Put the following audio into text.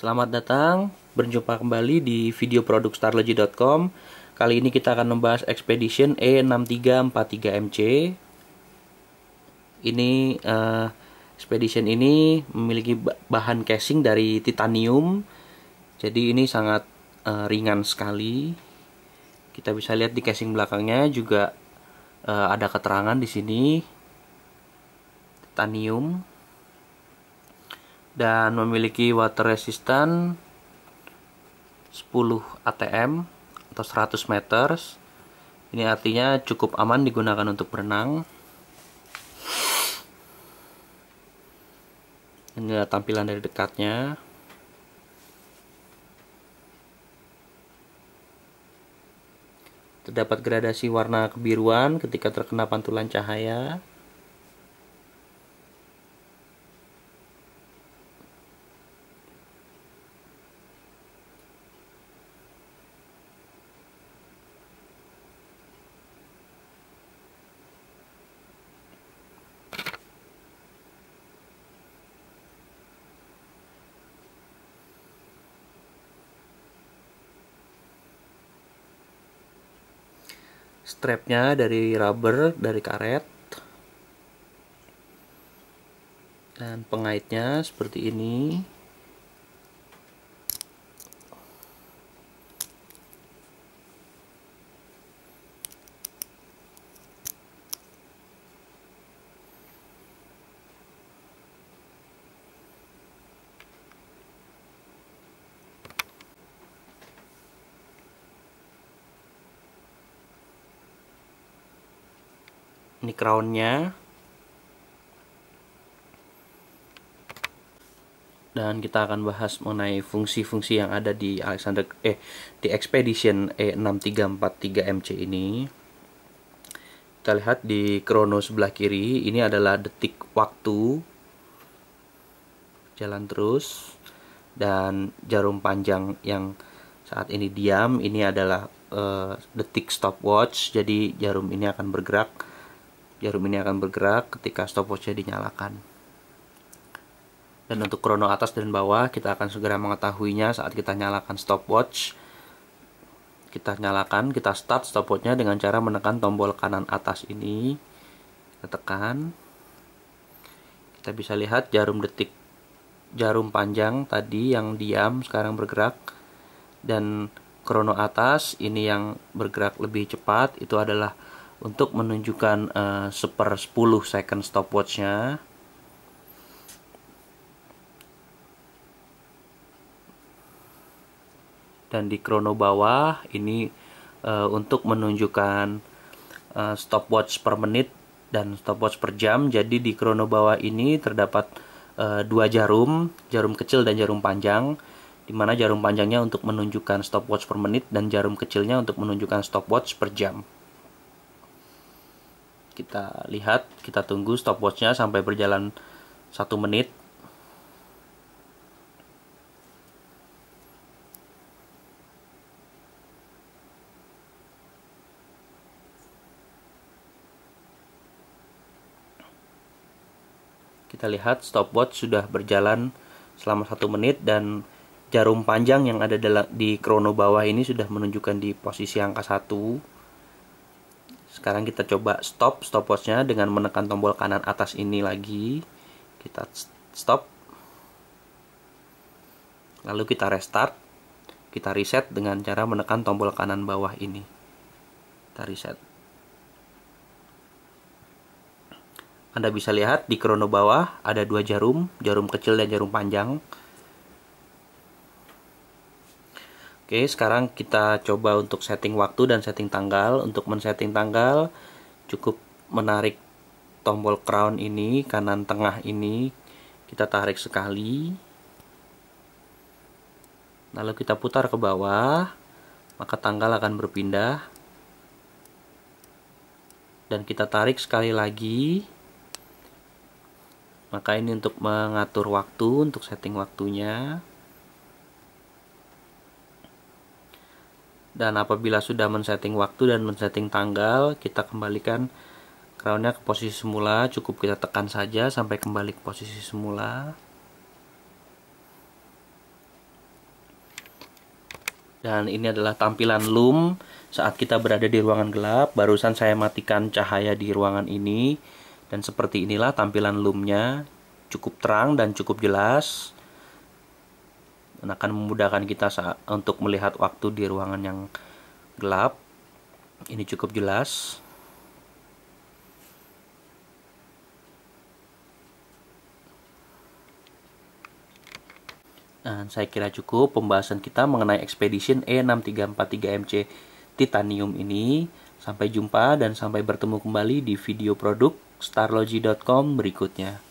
Selamat datang, berjumpa kembali di video produk starlogy.com. Kali ini kita akan membahas Expedition E6343MC. Ini uh, Expedition ini memiliki bahan casing dari titanium. Jadi ini sangat uh, ringan sekali. Kita bisa lihat di casing belakangnya juga uh, ada keterangan di sini titanium dan memiliki water resistant 10 ATM atau 100 meter ini artinya cukup aman digunakan untuk berenang ini adalah tampilan dari dekatnya terdapat gradasi warna kebiruan ketika terkena pantulan cahaya strapnya dari rubber dari karet dan pengaitnya seperti ini ini crownnya dan kita akan bahas mengenai fungsi-fungsi yang ada di Alexander eh di Expedition E6343MC ini. Kita lihat di krono sebelah kiri, ini adalah detik waktu. Jalan terus dan jarum panjang yang saat ini diam, ini adalah uh, detik stopwatch. Jadi jarum ini akan bergerak jarum ini akan bergerak ketika stopwatchnya dinyalakan dan untuk krono atas dan bawah kita akan segera mengetahuinya saat kita nyalakan stopwatch kita nyalakan kita start stopwatchnya dengan cara menekan tombol kanan atas ini kita tekan kita bisa lihat jarum detik jarum panjang tadi yang diam sekarang bergerak dan krono atas ini yang bergerak lebih cepat itu adalah untuk menunjukkan uh, seper 10 second stopwatchnya dan di krono bawah ini uh, untuk menunjukkan uh, stopwatch per menit dan stopwatch per jam jadi di krono bawah ini terdapat uh, dua jarum jarum kecil dan jarum panjang di mana jarum panjangnya untuk menunjukkan stopwatch per menit dan jarum kecilnya untuk menunjukkan stopwatch per jam kita lihat kita tunggu stopwatchnya sampai berjalan satu menit kita lihat stopwatch sudah berjalan selama satu menit dan jarum panjang yang ada di krono bawah ini sudah menunjukkan di posisi angka satu sekarang kita coba stop stopwatchnya dengan menekan tombol kanan atas ini lagi. Kita stop. Lalu kita restart. Kita reset dengan cara menekan tombol kanan bawah ini. Kita reset. Anda bisa lihat di krono bawah ada dua jarum, jarum kecil dan jarum panjang. Oke, sekarang kita coba untuk setting waktu dan setting tanggal. Untuk men-setting tanggal, cukup menarik tombol crown ini, kanan tengah ini. Kita tarik sekali. Lalu kita putar ke bawah, maka tanggal akan berpindah. Dan kita tarik sekali lagi. Maka ini untuk mengatur waktu, untuk setting waktunya. dan apabila sudah men-setting waktu dan men-setting tanggal kita kembalikan crownnya ke posisi semula cukup kita tekan saja sampai kembali ke posisi semula dan ini adalah tampilan loom saat kita berada di ruangan gelap barusan saya matikan cahaya di ruangan ini dan seperti inilah tampilan loomnya cukup terang dan cukup jelas dan akan memudahkan kita saat, untuk melihat waktu di ruangan yang gelap. Ini cukup jelas. Dan saya kira cukup pembahasan kita mengenai Expedition E6343MC Titanium ini. Sampai jumpa dan sampai bertemu kembali di video produk starlogy.com berikutnya.